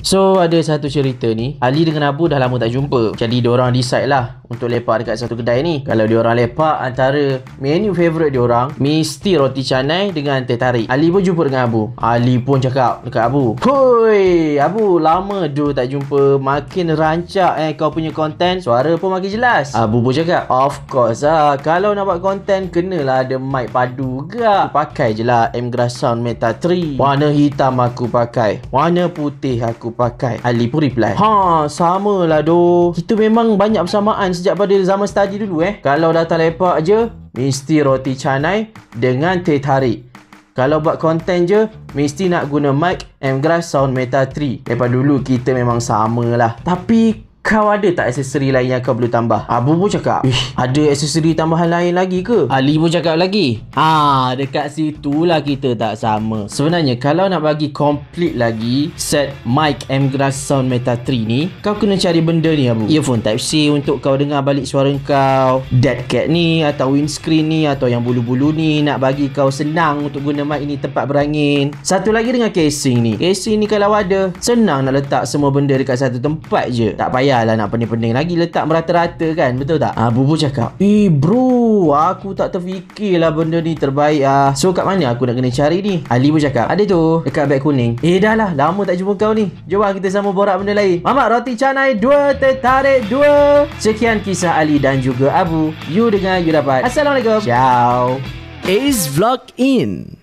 So ada satu cerita ni Ali dengan Abu dah lama tak jumpa Jadi diorang decide lah Untuk lepak dekat satu kedai ni Kalau diorang lepak Antara menu favourite diorang Mesti roti canai dengan teh tarik Ali pun jumpa dengan Abu Ali pun cakap dekat Abu Hoi Abu lama tu tak jumpa Makin rancak eh kau punya konten Suara pun makin jelas Abu pun cakap Of course lah Kalau nak buat konten Kenalah ada mic padu juga. Pakai je lah m Sound Meta 3 Warna hitam aku pakai Warna putih aku pakai Ali pun reply Ha sama lah doh Kita memang banyak persamaan sejak pada zaman study dulu eh Kalau datang lepak je Mesti roti canai dengan teh tarik kalau buat konten je, mesti nak guna mic Mgrass Sound Meta 3. Daripada dulu kita memang sama lah. Tapi kau ada tak aksesori lain yang kau perlu tambah? Abu pun cakap, Ih, ada aksesori tambahan lain lagi ke? Ali pun cakap lagi, ha, dekat situ lah kita tak sama. Sebenarnya, kalau nak bagi complete lagi set mic M Sound Meta 3 ni, kau kena cari benda ni Abu. Earphone Type-C untuk kau dengar balik suara kau, dead cat ni atau windscreen ni atau yang bulu-bulu ni nak bagi kau senang untuk guna mic ni tempat berangin. Satu lagi dengan casing ni. Casing ni kalau ada, senang nak letak semua benda dekat satu tempat je. Tak payah payah lah nak pening-pening lagi letak merata-rata kan betul tak ah bubu cakap eh bro aku tak terfikir lah benda ni terbaik ah so kat mana aku nak kena cari ni ali pun cakap ada tu dekat beg kuning eh dah lah lama tak jumpa kau ni jom lah kita sama borak benda lain mamak roti canai dua tertarik dua. sekian kisah ali dan juga abu you dengar you dapat assalamualaikum ciao Ace Vlog In